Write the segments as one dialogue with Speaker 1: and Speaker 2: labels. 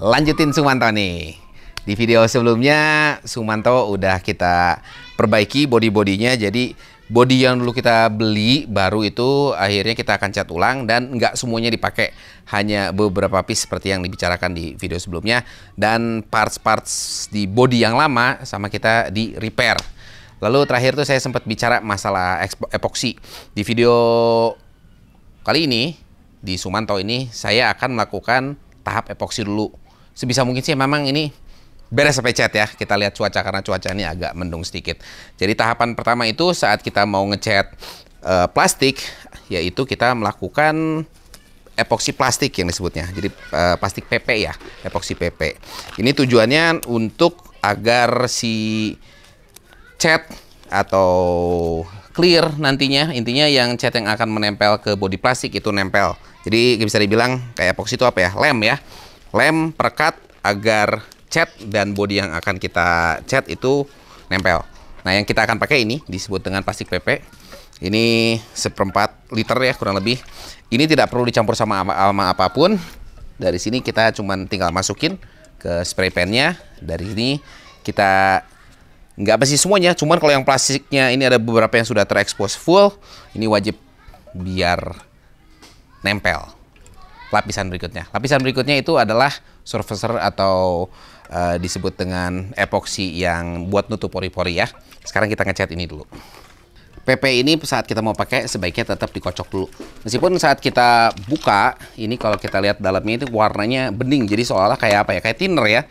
Speaker 1: lanjutin Sumanto nih. Di video sebelumnya Sumanto udah kita perbaiki body-bodinya jadi body yang dulu kita beli baru itu akhirnya kita akan cat ulang dan nggak semuanya dipakai hanya beberapa piece seperti yang dibicarakan di video sebelumnya dan parts-parts di body yang lama sama kita di repair lalu terakhir tuh saya sempat bicara masalah epoksi di video kali ini di Sumanto ini saya akan melakukan tahap epoksi dulu sebisa mungkin sih memang ini beres sampai cat ya. Kita lihat cuaca karena cuaca ini agak mendung sedikit. Jadi tahapan pertama itu saat kita mau ngecat e, eh, plastik yaitu kita melakukan epoksi plastik yang disebutnya. Jadi e, plastik PP ya, epoksi PP. Ini tujuannya untuk agar si cat atau clear nantinya intinya yang cat yang akan menempel ke body plastik itu nempel jadi bisa dibilang kayak epoksi itu apa ya lem ya lem perekat agar cat dan body yang akan kita cat itu nempel. Nah, yang kita akan pakai ini disebut dengan plastik PP. Ini seperempat liter ya kurang lebih. Ini tidak perlu dicampur sama alma apapun. Dari sini kita cuman tinggal masukin ke spray pan-nya. Dari sini kita nggak pasti semuanya. Cuman kalau yang plastiknya ini ada beberapa yang sudah terekspos full. Ini wajib biar nempel lapisan berikutnya. Lapisan berikutnya itu adalah surfacer atau uh, disebut dengan epoxy yang buat nutup pori-pori ya. Sekarang kita ngecat ini dulu. PP ini saat kita mau pakai sebaiknya tetap dikocok dulu. Meskipun saat kita buka, ini kalau kita lihat dalamnya itu warnanya bening. Jadi seolah olah kayak apa ya? Kayak thinner ya.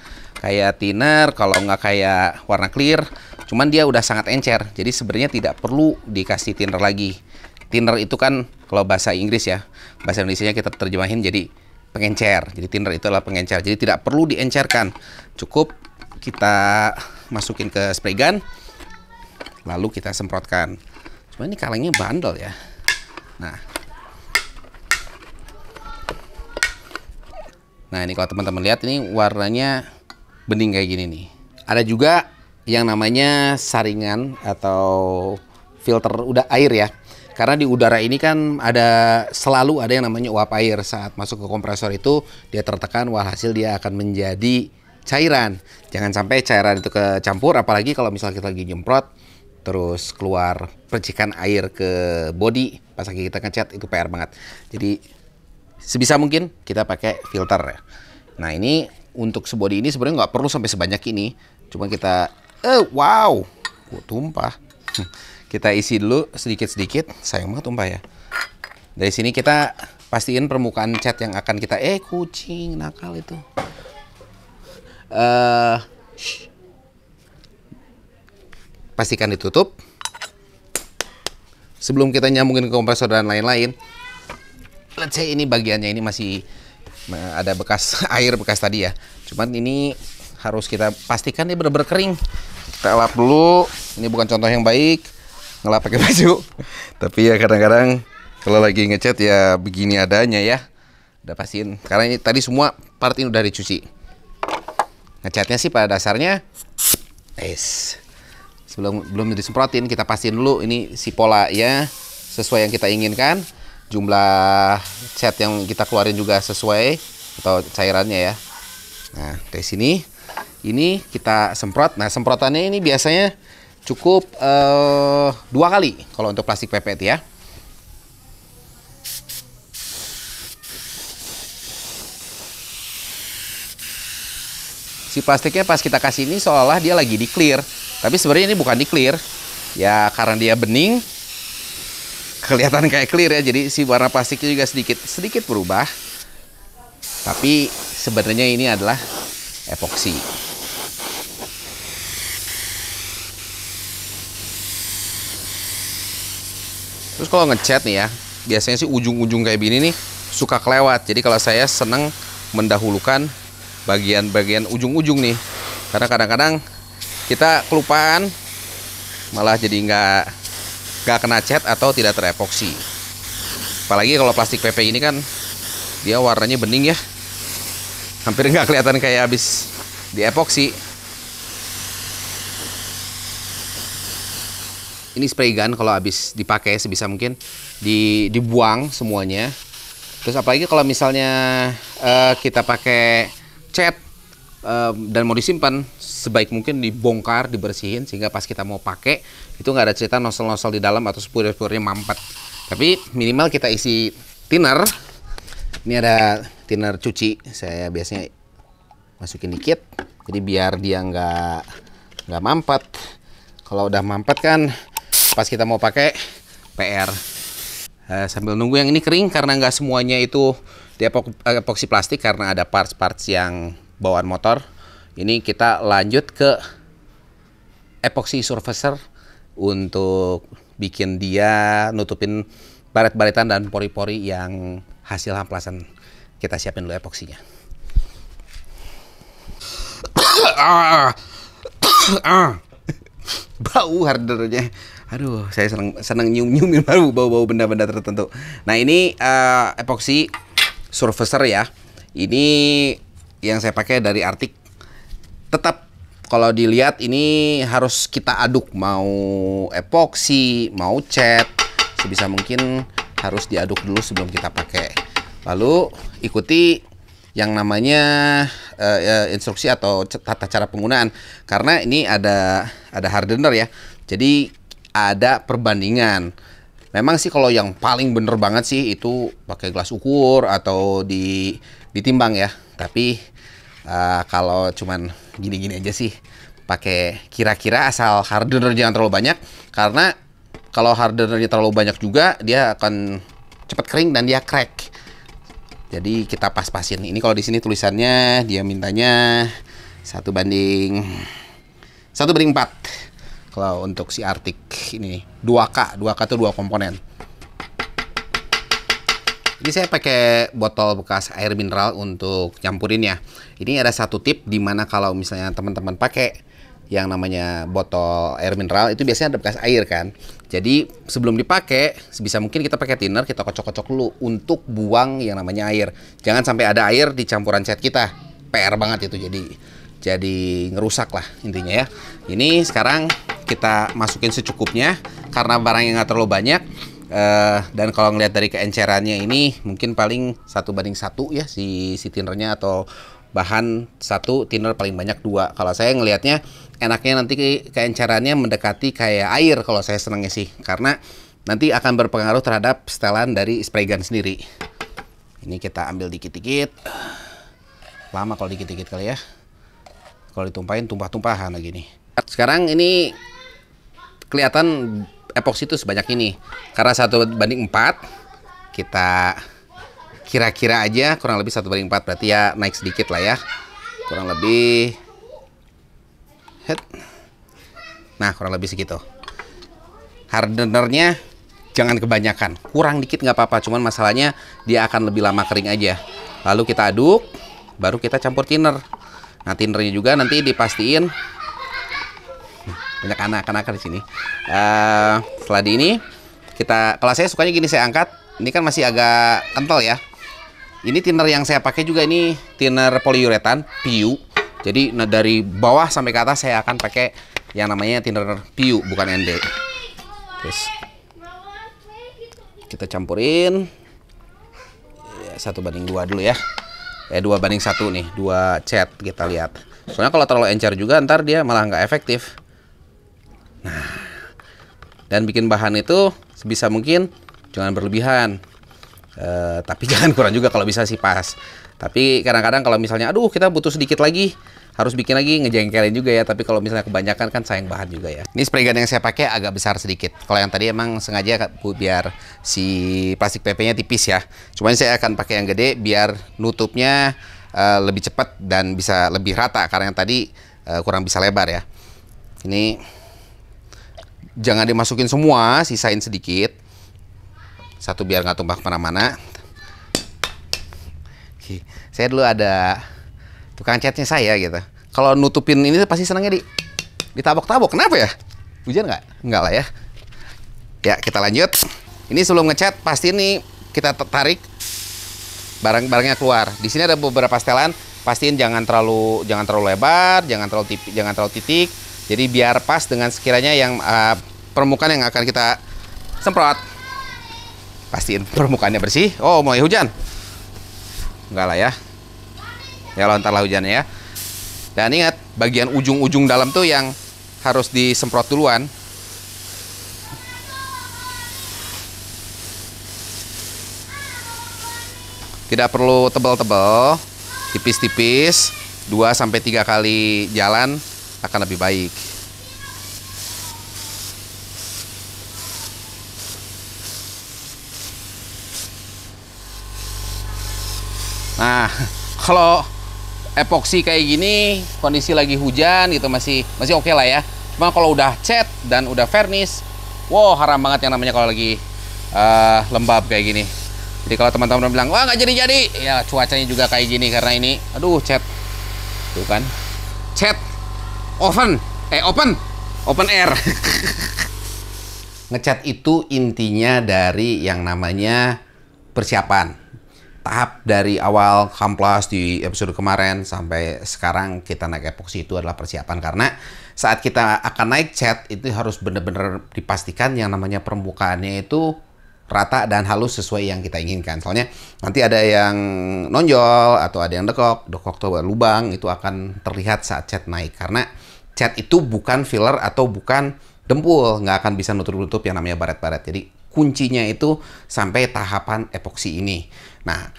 Speaker 1: Kayak thinner kalau nggak kayak warna clear. Cuman dia udah sangat encer. Jadi sebenarnya tidak perlu dikasih thinner lagi. Thinner itu kan kalau bahasa Inggris ya bahasa Indonesia kita terjemahin jadi pengencer jadi Tinder itu adalah pengencer jadi tidak perlu diencerkan cukup kita masukin ke spray gun lalu kita semprotkan cuma ini kalengnya bandel ya nah nah ini kalau teman-teman lihat ini warnanya bening kayak gini nih ada juga yang namanya saringan atau filter udah air ya karena di udara ini kan ada selalu ada yang namanya uap air saat masuk ke kompresor itu dia tertekan walhasil dia akan menjadi cairan. Jangan sampai cairan itu kecampur apalagi kalau misalnya kita lagi nyemprot terus keluar percikan air ke body pas lagi kita ngecat itu PR banget. Jadi sebisa mungkin kita pakai filter ya. Nah ini untuk sebody ini sebenarnya nggak perlu sampai sebanyak ini. Cuma kita, eh wow, oh, tumpah. Kita isi dulu sedikit-sedikit. Sayang banget umpah ya. Dari sini kita pastiin permukaan cat yang akan kita eh kucing nakal itu. uh, pastikan ditutup. Sebelum kita nyambungin ke kompresor dan lain-lain. Let's say ini bagiannya ini masih eh, ada bekas air bekas tadi ya. Cuman ini harus kita pastikan ini benar-benar kering. Kita lap dulu. Ini bukan contoh yang baik ngelap pakai baju. Tapi ya kadang-kadang kalau lagi ngecat ya begini adanya ya. Udah pastiin. Karena ini tadi semua part ini udah dicuci. Ngecatnya sih pada dasarnya es. Sebelum belum disemprotin kita pastiin dulu ini si pola ya sesuai yang kita inginkan. Jumlah cat yang kita keluarin juga sesuai atau cairannya ya. Nah, dari sini ini kita semprot. Nah, semprotannya ini biasanya cukup uh, dua kali kalau untuk plastik pepet ya. Si plastiknya pas kita kasih ini seolah dia lagi di clear, tapi sebenarnya ini bukan di clear. Ya karena dia bening kelihatan kayak clear ya. Jadi si warna plastiknya juga sedikit sedikit berubah. Tapi sebenarnya ini adalah epoksi. Terus kalau ngechat nih ya, biasanya sih ujung-ujung kayak gini nih suka kelewat. Jadi kalau saya seneng mendahulukan bagian-bagian ujung-ujung nih. Karena kadang-kadang kita kelupaan malah jadi nggak nggak kena cat atau tidak terepoksi. Apalagi kalau plastik PP ini kan dia warnanya bening ya. Hampir nggak kelihatan kayak habis diepoksi. ini spray gun kalau habis dipakai sebisa mungkin di dibuang semuanya. Terus apalagi kalau misalnya uh, kita pakai cat uh, dan mau disimpan sebaik mungkin dibongkar, dibersihin sehingga pas kita mau pakai itu nggak ada cerita nosel-nosel di dalam atau spure-spurenya mampet. Tapi minimal kita isi thinner. Ini ada thinner cuci. Saya biasanya masukin dikit. Jadi biar dia nggak nggak mampet. Kalau udah mampet kan pas kita mau pakai PR uh, eh, sambil nunggu yang ini kering karena nggak semuanya itu di epoksi plastik karena ada parts-parts yang bawaan motor ini kita lanjut ke epoksi surfacer untuk bikin dia nutupin baret-baretan dan pori-pori yang hasil hamplasan kita siapin dulu epoksinya ah, ah. Ah. bau hardernya aduh saya senang seneng nyium nyiumin baru bau bau benda benda tertentu nah ini uh, eh, epoxy surfacer ya ini yang saya pakai dari Arctic tetap kalau dilihat ini harus kita aduk mau epoxy mau cat sebisa mungkin harus diaduk dulu sebelum kita pakai lalu ikuti yang namanya uh, instruksi atau tata cara penggunaan karena ini ada ada hardener ya jadi ada perbandingan. Memang sih kalau yang paling bener banget sih itu pakai gelas ukur atau di ditimbang ya. Tapi uh, kalau cuman gini-gini aja sih pakai kira-kira asal hardener jangan terlalu banyak karena kalau hardenernya terlalu banyak juga dia akan cepat kering dan dia crack. Jadi kita pas-pasin. Ini kalau di sini tulisannya dia mintanya satu banding satu banding empat kalau untuk si Arctic ini 2K, 2K itu dua komponen. Jadi saya pakai botol bekas air mineral untuk campurin ya. Ini ada satu tip dimana kalau misalnya teman-teman pakai yang namanya botol air mineral itu biasanya ada bekas air kan. Jadi sebelum dipakai sebisa mungkin kita pakai thinner kita kocok-kocok dulu untuk buang yang namanya air. Jangan sampai ada air di campuran cat kita. PR banget itu jadi jadi ngerusak lah intinya ya ini sekarang kita masukin secukupnya karena barangnya nggak terlalu banyak Uh, dan kalau ngelihat dari keencerannya ini mungkin paling satu banding satu ya si si tinernya atau bahan satu tiner paling banyak dua kalau saya ngelihatnya enaknya nanti keencerannya mendekati kayak air kalau saya senangnya sih karena nanti akan berpengaruh terhadap setelan dari spray gun sendiri ini kita ambil dikit-dikit lama kalau dikit-dikit kali ya kalau ditumpahin tumpah-tumpahan lagi nih. Sekarang ini kelihatan epoksi itu sebanyak ini. Karena satu banding 4 kita kira-kira aja kurang lebih satu banding 4 berarti ya naik sedikit lah ya. Kurang lebih head. Nah, kurang lebih segitu. Hardenernya jangan kebanyakan. Kurang dikit nggak apa-apa, cuman masalahnya dia akan lebih lama kering aja. Lalu kita aduk, baru kita campur thinner. Nah tindernya juga nanti dipastiin banyak anak-anak di sini. Uh, setelah di ini kita kalau saya sukanya gini saya angkat. Ini kan masih agak kental ya. Ini tiner yang saya pakai juga ini tiner poliuretan PU. Jadi nah dari bawah sampai ke atas saya akan pakai yang namanya tiner PU bukan ND. Terus kita campurin ya, satu banding dua dulu ya eh dua banding satu nih dua chat kita lihat soalnya kalau terlalu encer juga ntar dia malah nggak efektif nah dan bikin bahan itu sebisa mungkin jangan berlebihan e, tapi jangan kurang juga kalau bisa sih pas tapi kadang-kadang kalau misalnya aduh kita butuh sedikit lagi harus bikin lagi ngejengkelin juga ya tapi kalau misalnya kebanyakan kan sayang bahan juga ya ini spray gun yang saya pakai agak besar sedikit kalau yang tadi emang sengaja biar si plastik PP nya tipis ya cuman saya akan pakai yang gede biar nutupnya uh, lebih cepat dan bisa lebih rata karena yang tadi uh, kurang bisa lebar ya ini jangan dimasukin semua sisain sedikit satu biar nggak tumpah kemana-mana saya dulu ada tukang catnya saya gitu. Kalau nutupin ini pasti senangnya di ditabok-tabok. Kenapa ya? Hujan nggak? Nggak lah ya. Ya kita lanjut. Ini sebelum ngecat pasti ini kita tarik barang-barangnya keluar. Di sini ada beberapa setelan. Pastiin jangan terlalu jangan terlalu lebar, jangan terlalu tipi, jangan terlalu titik. Jadi biar pas dengan sekiranya yang uh, permukaan yang akan kita semprot. Pastiin permukaannya bersih. Oh, mau hujan. Enggak lah ya ya lontarlah hujannya ya dan ingat bagian ujung-ujung dalam tuh yang harus disemprot duluan tidak perlu tebal-tebal tipis-tipis 2 sampai 3 kali jalan akan lebih baik nah kalau epoksi kayak gini kondisi lagi hujan gitu masih masih oke okay lah ya cuma kalau udah cat dan udah vernis wow haram banget yang namanya kalau lagi uh, lembab kayak gini jadi kalau teman-teman bilang wah nggak jadi-jadi ya cuacanya juga kayak gini karena ini aduh cat tuh kan cat oven eh open open air ngecat itu intinya dari yang namanya persiapan tahap dari awal kamplas di episode kemarin sampai sekarang kita naik epoksi itu adalah persiapan karena saat kita akan naik cat itu harus benar-benar dipastikan yang namanya permukaannya itu rata dan halus sesuai yang kita inginkan. Soalnya nanti ada yang nonjol atau ada yang dekok, dekok atau lubang itu akan terlihat saat cat naik karena cat itu bukan filler atau bukan dempul, nggak akan bisa nutup-nutup yang namanya baret-baret. Jadi kuncinya itu sampai tahapan epoksi ini. Nah,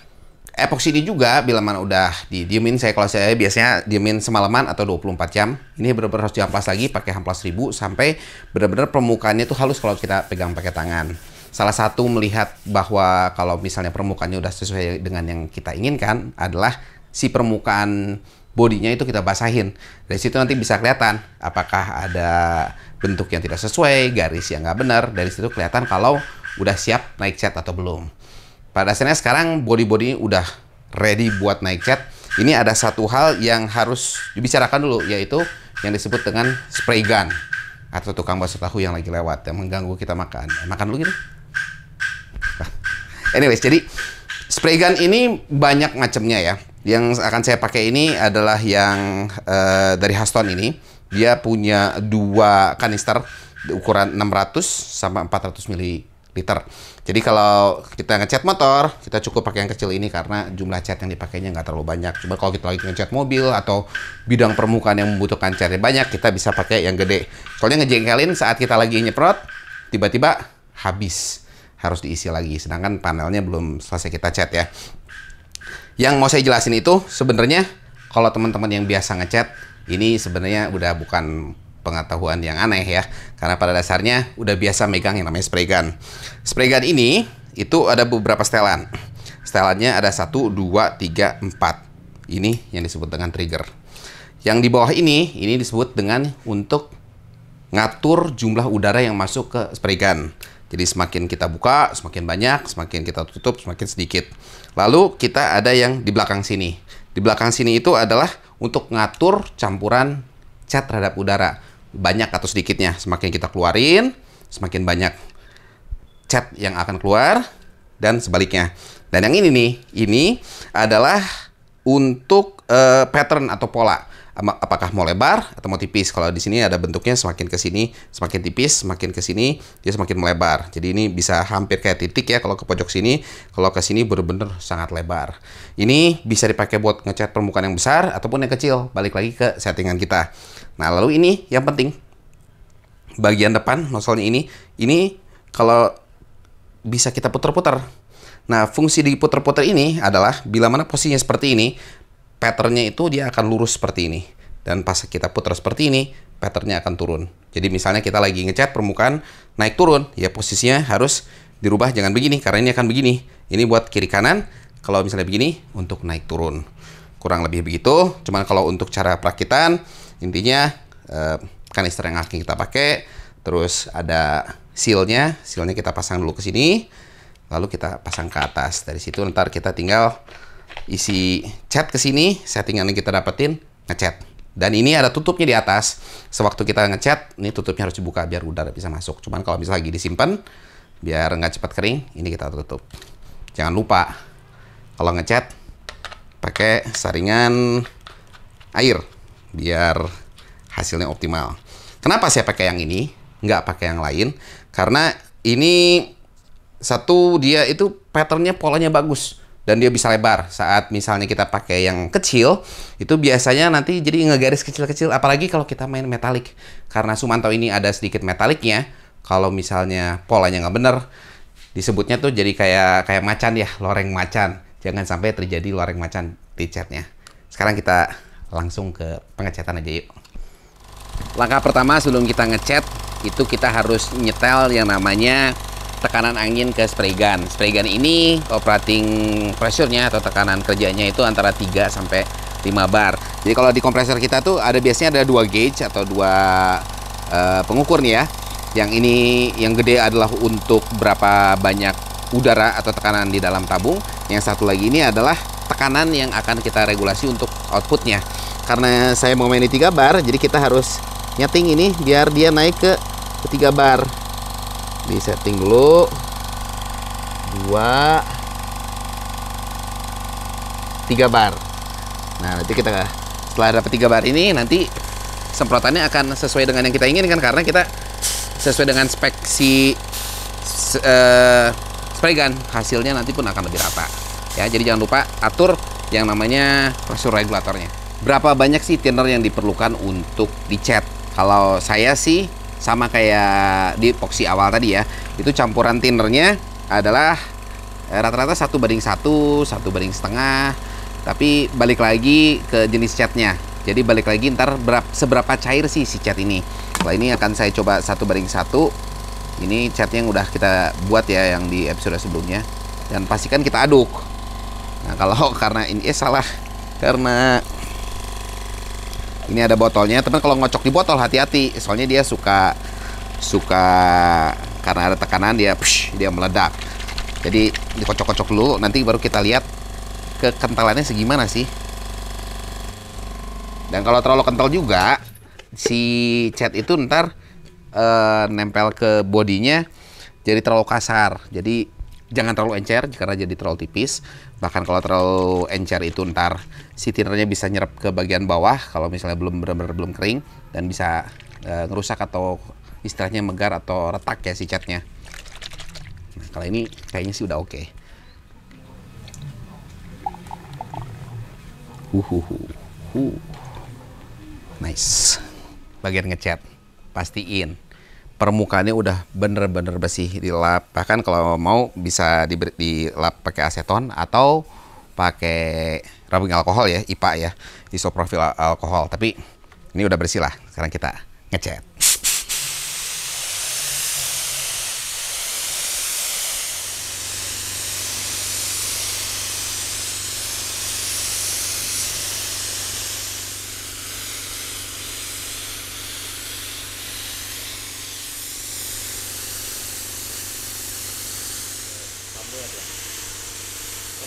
Speaker 1: epoxy ini juga bila mana udah didiemin saya kalau saya biasanya diemin semalaman atau 24 jam. Ini benar-benar harus diamplas lagi pakai amplas 1000 sampai benar-benar permukaannya itu halus kalau kita pegang pakai tangan. Salah satu melihat bahwa kalau misalnya permukaannya udah sesuai dengan yang kita inginkan adalah si permukaan bodinya itu kita basahin. Dari situ nanti bisa kelihatan apakah ada bentuk yang tidak sesuai, garis yang nggak benar. Dari situ kelihatan kalau udah siap naik cat atau belum pada dasarnya sekarang body-body udah ready buat naik cat. Ini ada satu hal yang harus dibicarakan dulu, yaitu yang disebut dengan spray gun atau tukang bakso tahu yang lagi lewat yang mengganggu kita makan. Makan dulu gitu. Nah, anyways, jadi spray gun ini banyak macamnya ya. Yang akan saya pakai ini adalah yang uh, dari Haston ini. Dia punya dua kanister ukuran 600 sampai 400 ml. Jadi kalau kita ngecat motor, kita cukup pakai yang kecil ini karena jumlah cat yang dipakainya nggak terlalu banyak. Coba kalau kita lagi ngecat mobil atau bidang permukaan yang membutuhkan catnya banyak, kita bisa pakai yang gede. Soalnya ngejengkelin saat kita lagi nyeprot, tiba-tiba habis. Harus diisi lagi, sedangkan panelnya belum selesai kita cat ya. Yang mau saya jelasin itu sebenarnya kalau teman-teman yang biasa ngecat, ini sebenarnya udah bukan pengetahuan yang aneh ya. Karena pada dasarnya udah biasa megang yang namanya spray gun. Spray gun ini itu ada beberapa setelan. Setelannya ada 1, 2, 3, 4. Ini yang disebut dengan trigger. Yang di bawah ini, ini disebut dengan untuk ngatur jumlah udara yang masuk ke spray gun. Jadi semakin kita buka, semakin banyak, semakin kita tutup, semakin sedikit. Lalu kita ada yang di belakang sini. Di belakang sini itu adalah untuk ngatur campuran cat terhadap udara banyak atau sedikitnya. Semakin kita keluarin, semakin banyak cat yang akan keluar dan sebaliknya. Dan yang ini nih, ini adalah untuk uh, pattern atau pola. Apakah mau lebar atau mau tipis? Kalau di sini ada bentuknya semakin ke sini, semakin tipis, semakin ke sini, dia semakin melebar. Jadi ini bisa hampir kayak titik ya kalau ke pojok sini, kalau ke sini bener-bener sangat lebar. Ini bisa dipakai buat ngecat permukaan yang besar ataupun yang kecil, balik lagi ke settingan kita. Nah, lalu ini yang penting. Bagian depan nozzle ini, ini kalau bisa kita putar-putar. Nah, fungsi di putar putar ini adalah bila mana posisinya seperti ini, patternnya itu dia akan lurus seperti ini. Dan pas kita putar seperti ini, patternnya akan turun. Jadi misalnya kita lagi ngecat permukaan naik turun, ya posisinya harus dirubah jangan begini karena ini akan begini. Ini buat kiri kanan, kalau misalnya begini untuk naik turun. Kurang lebih begitu, cuman kalau untuk cara perakitan Intinya eh, kanister yang akan kita pakai, terus ada sealnya, sealnya kita pasang dulu ke sini, lalu kita pasang ke atas. Dari situ ntar kita tinggal isi cat ke sini, settingan yang kita dapetin, ngecat. Dan ini ada tutupnya di atas. Sewaktu kita ngecat, ini tutupnya harus dibuka biar udara bisa masuk. Cuman kalau bisa lagi disimpan, biar nggak cepat kering, ini kita tutup. Jangan lupa kalau ngecat pakai saringan air biar hasilnya optimal. Kenapa saya pakai yang ini, nggak pakai yang lain? Karena ini satu dia itu patternnya polanya bagus dan dia bisa lebar. Saat misalnya kita pakai yang kecil, itu biasanya nanti jadi ngegaris kecil-kecil. Apalagi kalau kita main metalik, karena Sumanto ini ada sedikit metaliknya. Kalau misalnya polanya nggak bener, disebutnya tuh jadi kayak kayak macan ya, loreng macan. Jangan sampai terjadi loreng macan di chatnya. Sekarang kita langsung ke pengecatan aja yuk. Langkah pertama sebelum kita ngecat itu kita harus nyetel yang namanya tekanan angin ke spray gun. Spray gun ini operating pressure-nya atau tekanan kerjanya itu antara 3 sampai 5 bar. Jadi kalau di kompresor kita tuh ada biasanya ada dua gauge atau dua uh, pengukur nih ya. Yang ini yang gede adalah untuk berapa banyak udara atau tekanan di dalam tabung. Yang satu lagi ini adalah tekanan yang akan kita regulasi untuk outputnya karena saya mau main di tiga bar jadi kita harus nyeting ini biar dia naik ke ketiga bar di setting dulu dua tiga bar nah nanti kita setelah dapat tiga bar ini nanti semprotannya akan sesuai dengan yang kita inginkan karena kita sesuai dengan spek si uh, spray gun hasilnya nanti pun akan lebih rata ya jadi jangan lupa atur yang namanya pressure regulatornya berapa banyak sih thinner yang diperlukan untuk dicat? Kalau saya sih sama kayak di epoxy awal tadi ya, itu campuran thinnernya adalah eh, rata-rata satu banding satu, satu banding setengah. Tapi balik lagi ke jenis catnya. Jadi balik lagi ntar berap, seberapa cair sih si cat ini. Kalau nah, ini akan saya coba satu banding satu. Ini catnya yang udah kita buat ya yang di episode sebelumnya. Dan pastikan kita aduk. Nah kalau karena ini eh, salah karena ini ada botolnya. Teman kalau ngocok di botol hati-hati, soalnya dia suka suka karena ada tekanan dia psh, dia meledak. Jadi dikocok-kocok dulu nanti baru kita lihat kekentalannya segimana sih. Dan kalau terlalu kental juga si cat itu ntar uh, nempel ke bodinya jadi terlalu kasar. Jadi jangan terlalu encer karena jadi terlalu tipis bahkan kalau terlalu encer itu ntar si tinernya bisa nyerap ke bagian bawah kalau misalnya belum benar-benar belum kering dan bisa e, ngerusak atau istilahnya megar atau retak ya si catnya nah, kalau ini kayaknya sih udah oke okay. Uh, uh, uh, uh. Nice. Bagian ngecat. Pastiin permukaannya udah bener-bener bersih dilap bahkan kalau mau bisa di, dilap pakai aseton atau pakai rubbing alkohol ya IPA ya isopropyl alkohol tapi ini udah bersih lah sekarang kita ngecat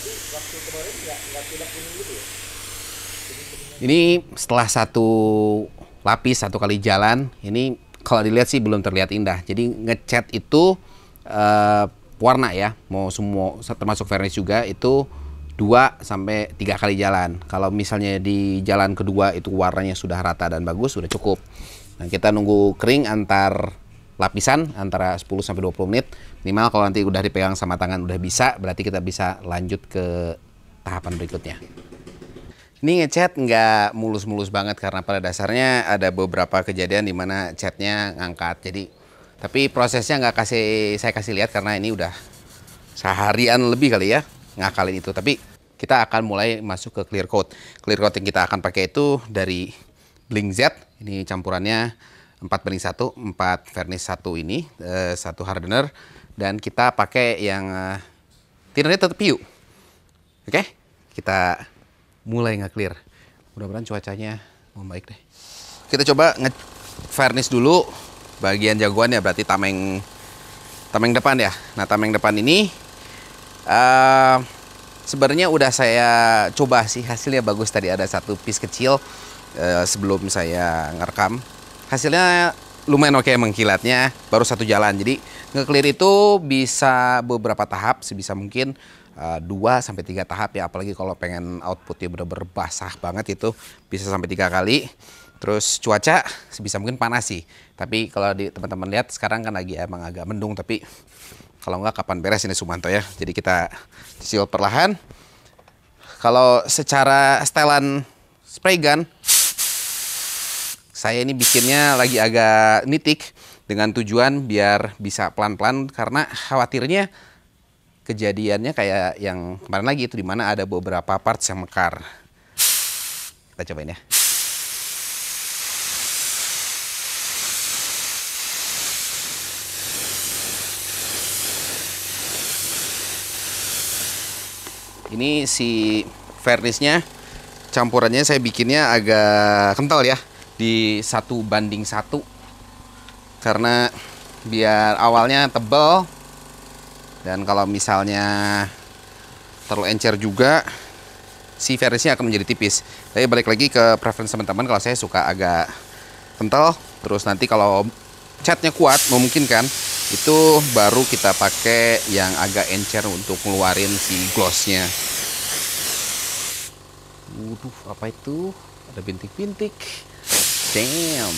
Speaker 1: Gitu ya? ini setelah satu lapis satu kali jalan ini kalau dilihat sih belum terlihat indah jadi ngecat itu uh, warna ya mau semua termasuk varnish juga itu dua sampai tiga kali jalan kalau misalnya di jalan kedua itu warnanya sudah rata dan bagus sudah cukup nah kita nunggu kering antar lapisan antara 10 sampai 20 menit. Minimal kalau nanti udah dipegang sama tangan udah bisa, berarti kita bisa lanjut ke tahapan berikutnya. Ini ngecat nggak mulus-mulus banget karena pada dasarnya ada beberapa kejadian di mana catnya ngangkat. Jadi tapi prosesnya nggak kasih saya kasih lihat karena ini udah seharian lebih kali ya ngakalin itu. Tapi kita akan mulai masuk ke clear coat. Clear coat yang kita akan pakai itu dari Blink Z. Ini campurannya 4 bening 1, 4 vernis 1 ini, eh, satu hardener dan kita pakai yang uh, eh, tinernya tetap piu. Oke, kita mulai nggak clear. Mudah-mudahan cuacanya membaik deh. Kita coba nge vernis dulu bagian jagoan ya berarti tameng tameng depan ya. Nah, tameng depan ini uh, sebenarnya udah saya coba sih hasilnya bagus tadi ada satu piece kecil uh, sebelum saya ngerekam hasilnya lumayan oke okay, mengkilatnya baru satu jalan jadi ngeklir itu bisa beberapa tahap sebisa mungkin eh, dua uh, sampai tiga tahap ya apalagi kalau pengen outputnya bener-bener basah banget itu bisa sampai tiga kali terus cuaca sebisa mungkin panas sih tapi kalau di teman-teman lihat sekarang kan lagi emang agak mendung tapi kalau nggak kapan beres ini Sumanto ya jadi kita cicil perlahan kalau secara setelan spray gun saya ini bikinnya lagi agak nitik dengan tujuan biar bisa pelan-pelan karena khawatirnya kejadiannya kayak yang kemarin lagi itu dimana ada beberapa parts yang mekar. Kita cobain ya. Ini si fernisnya campurannya saya bikinnya agak kental ya di satu banding satu karena biar awalnya tebal dan kalau misalnya terlalu encer juga si varnisnya akan menjadi tipis tapi balik lagi ke preference teman-teman kalau saya suka agak kental terus nanti kalau catnya kuat memungkinkan itu baru kita pakai yang agak encer untuk ngeluarin si glossnya Waduh, apa itu? Ada bintik-bintik. Damn.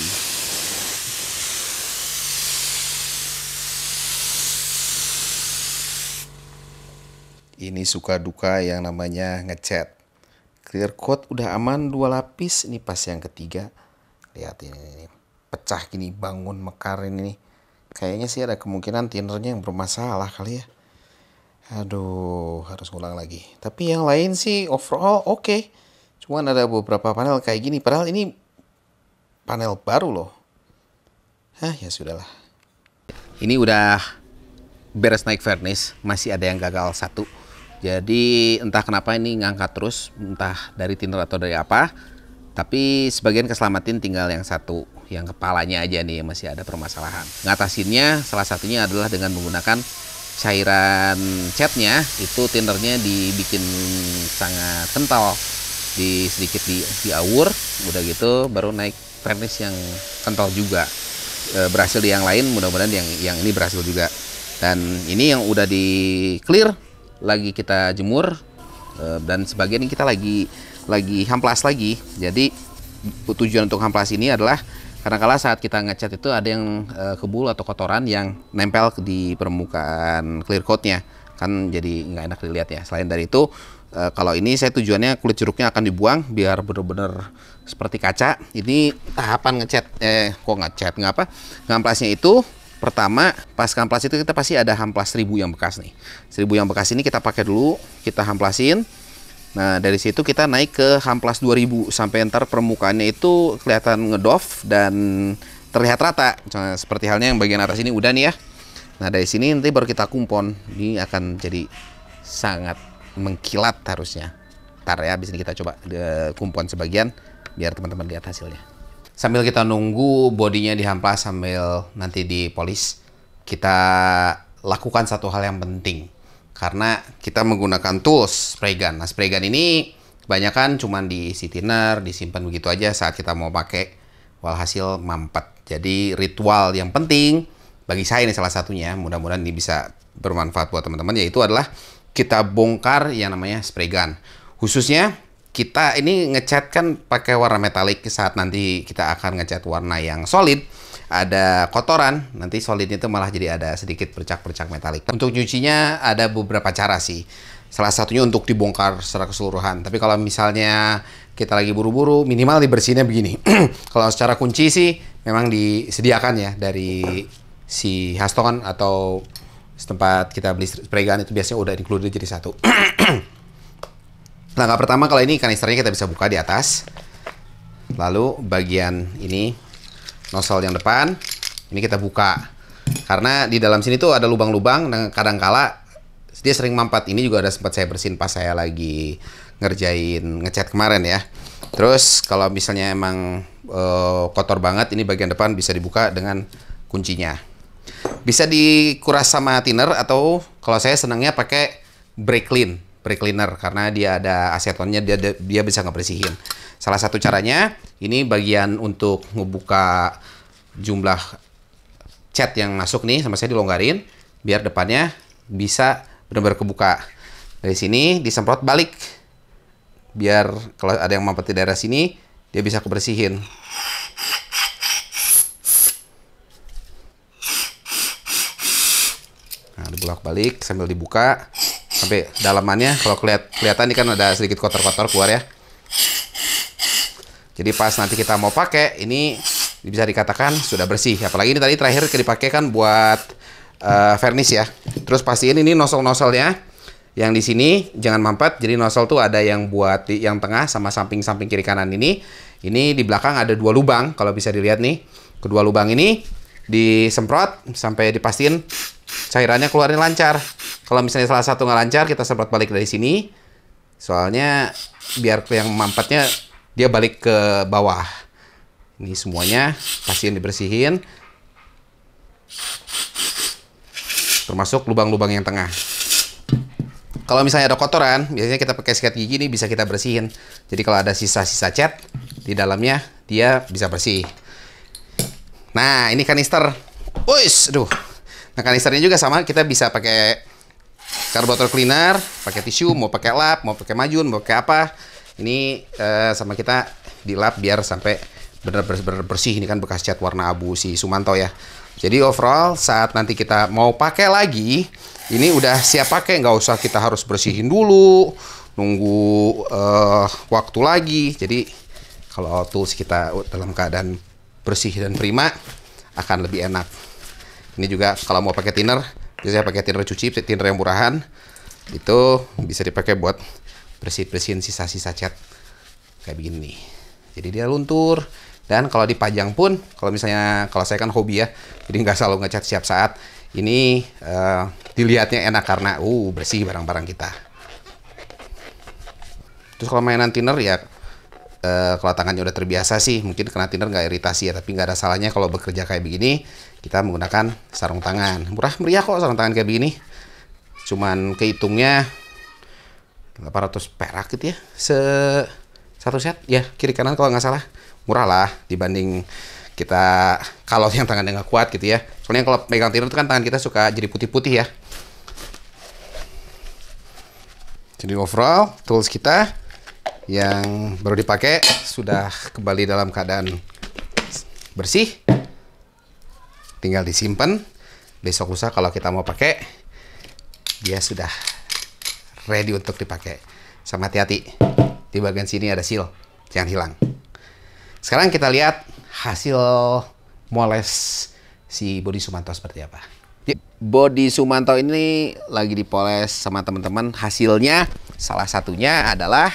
Speaker 1: Ini suka duka yang namanya ngecat. Clear coat udah aman dua lapis. Ini pas yang ketiga. Lihat ini, ini. pecah gini bangun mekar ini. Kayaknya sih ada kemungkinan tinernya yang bermasalah kali ya. Aduh, harus ulang lagi. Tapi yang lain sih overall oke. Okay. Cuman ada beberapa panel kayak gini. Padahal ini panel baru loh. Hah, ya sudahlah. Ini udah beres naik vernis, masih ada yang gagal satu. Jadi entah kenapa ini ngangkat terus, entah dari tinder atau dari apa. Tapi sebagian keselamatin tinggal yang satu, yang kepalanya aja nih yang masih ada permasalahan. Ngatasinnya salah satunya adalah dengan menggunakan cairan catnya itu tindernya dibikin sangat kental di sedikit di diawur udah gitu baru naik premis yang kental juga e, berhasil di yang lain mudah-mudahan yang yang ini berhasil juga dan ini yang udah di clear lagi kita jemur e, dan sebagian ini kita lagi lagi hamplas lagi jadi tujuan untuk hamplas ini adalah karena kala saat kita ngecat itu ada yang e, kebul atau kotoran yang nempel di permukaan clear coatnya kan jadi nggak enak dilihat ya selain dari itu e, kalau ini saya tujuannya kulit jeruknya akan dibuang biar bener-bener seperti kaca. Ini tahapan ngecat eh kok ngecat nggak apa? Ngamplasnya itu pertama pas kamplas itu kita pasti ada hamplas seribu yang bekas nih. seribu yang bekas ini kita pakai dulu, kita hamplasin. Nah, dari situ kita naik ke hamplas 2000 sampai ntar permukaannya itu kelihatan ngedof dan terlihat rata. Cuma seperti halnya yang bagian atas ini udah nih ya. Nah, dari sini nanti baru kita kumpon. Ini akan jadi sangat mengkilat harusnya. Ntar ya, abis ini kita coba eh, kumpon sebagian biar teman-teman lihat hasilnya. Sambil kita nunggu bodinya dihamplas sambil nanti dipolis, kita lakukan satu hal yang penting. Karena kita menggunakan tools spray gun. Nah, spray gun ini kebanyakan cuma diisi thinner, disimpan begitu aja saat kita mau pakai. Walhasil mampet. Jadi ritual yang penting bagi saya ini salah satunya, mudah-mudahan ini bisa bermanfaat buat teman-teman, yaitu adalah kita bongkar yang namanya spray gun. Khususnya kita ini ngecat kan pakai warna metalik saat nanti kita akan ngecat warna yang solid ada kotoran nanti solid itu malah jadi ada sedikit bercak-bercak metalik untuk nyucinya ada beberapa cara sih salah satunya untuk dibongkar secara keseluruhan tapi kalau misalnya kita lagi buru-buru minimal dibersihinnya begini kalau secara kunci sih memang disediakan ya dari si Haston kan, atau tempat kita beli spray gun itu biasanya udah included jadi satu Langkah pertama kalau ini kanisternya kita bisa buka di atas. Lalu bagian ini nozzle yang depan ini kita buka. Karena di dalam sini tuh ada lubang-lubang dan kala dia sering mampat. Ini juga ada sempat saya bersihin pas saya lagi ngerjain ngecat kemarin ya. Terus kalau misalnya emang e, kotor banget ini bagian depan bisa dibuka dengan kuncinya. Bisa dikuras sama thinner atau kalau saya senangnya pakai brake clean pre cleaner karena dia ada asetonnya dia dia bisa ngebersihin. Salah satu caranya ini bagian untuk ngebuka jumlah cat yang masuk nih sama saya dilonggarin biar depannya bisa benar-benar kebuka. Dari sini disemprot balik biar kalau ada yang mampet di daerah sini dia bisa kebersihin. Nah, dibulak balik sambil dibuka sampai dalamannya kalau keliat kelihatan ini kan ada sedikit kotor-kotor keluar ya jadi pas nanti kita mau pakai ini bisa dikatakan sudah bersih apalagi ini tadi terakhir dipakai kan buat uh, vernis ya terus pastiin ini nosol noselnya yang di sini jangan mampet jadi nosol tuh ada yang buat di, yang tengah sama samping-samping kiri kanan ini ini di belakang ada dua lubang kalau bisa dilihat nih kedua lubang ini disemprot sampai dipastiin cairannya keluarin lancar kalau misalnya salah satu nggak lancar, kita sempat balik dari sini. Soalnya biar yang mampetnya dia balik ke bawah. Ini semuanya yang dibersihin. Termasuk lubang-lubang yang tengah. Kalau misalnya ada kotoran, biasanya kita pakai sikat gigi ini bisa kita bersihin. Jadi kalau ada sisa-sisa cat di dalamnya, dia bisa bersih. Nah, ini kanister. Wih, aduh. Nah, kanisternya juga sama, kita bisa pakai carburetor cleaner, pakai tisu, mau pakai lap, mau pakai majun, mau pakai apa. Ini uh, sama kita dilap biar sampai benar-benar bersih ini kan bekas cat warna abu si Sumanto ya. Jadi overall saat nanti kita mau pakai lagi, ini udah siap pakai, nggak usah kita harus bersihin dulu, nunggu uh, waktu lagi. Jadi kalau tools kita dalam keadaan bersih dan prima akan lebih enak. Ini juga kalau mau pakai thinner biasanya pakai thinner cuci, thinner yang murahan. Itu bisa dipakai buat bersih-bersihin sisa-sisa cat kayak begini. Jadi dia luntur dan kalau dipajang pun kalau misalnya kalau saya kan hobi ya. Jadi nggak selalu ngecat siap saat. Ini uh, dilihatnya enak karena uh bersih barang-barang kita. Terus kalau mainan thinner ya uh, eh, kalau tangannya udah terbiasa sih mungkin kena thinner nggak iritasi ya tapi nggak ada salahnya kalau bekerja kayak begini kita menggunakan sarung tangan murah meriah kok sarung tangan kayak begini cuman kehitungnya 800 perak gitu ya se satu set ya kiri kanan kalau nggak salah murah lah dibanding kita kalau yang tangannya nggak kuat gitu ya soalnya kalau pegang thinner itu kan tangan kita suka jadi putih-putih ya jadi overall tools kita yang baru dipakai sudah kembali dalam keadaan bersih tinggal disimpan besok usah kalau kita mau pakai dia sudah ready untuk dipakai sama hati-hati di bagian sini ada seal jangan hilang sekarang kita lihat hasil moles si Bodi Sumanto seperti apa Bodi Sumanto ini lagi dipoles sama teman-teman hasilnya salah satunya adalah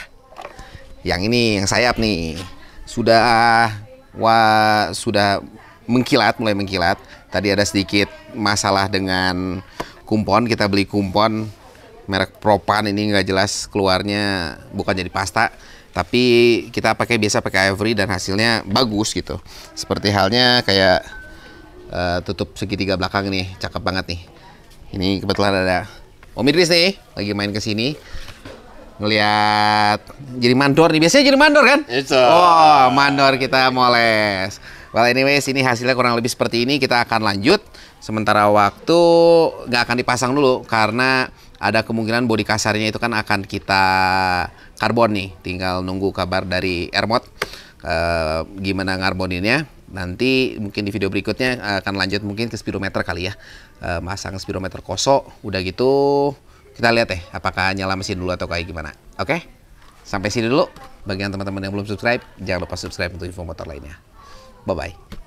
Speaker 1: yang ini yang sayap nih sudah wah sudah mengkilat mulai mengkilat. Tadi ada sedikit masalah dengan kumpon kita beli kumpon merek Propan ini nggak jelas keluarnya bukan jadi pasta tapi kita pakai biasa pakai ivory dan hasilnya bagus gitu seperti halnya kayak uh, tutup segitiga belakang nih cakep banget nih ini kebetulan ada Om Idris nih lagi main ke sini ngelihat jadi mandor nih. Biasanya jadi mandor kan? Itu. Oh, mandor kita moles. Well, anyways, ini hasilnya kurang lebih seperti ini. Kita akan lanjut. Sementara waktu nggak akan dipasang dulu karena ada kemungkinan bodi kasarnya itu kan akan kita karbon nih. Tinggal nunggu kabar dari Airmod uh, gimana ngarboninnya. Nanti mungkin di video berikutnya akan lanjut mungkin ke speedometer kali ya. Uh, masang speedometer kosong. Udah gitu kita lihat ya apakah nyala mesin dulu atau kayak gimana. Oke, sampai sini dulu. bagian teman-teman yang belum subscribe, jangan lupa subscribe untuk info motor lainnya. Bye-bye.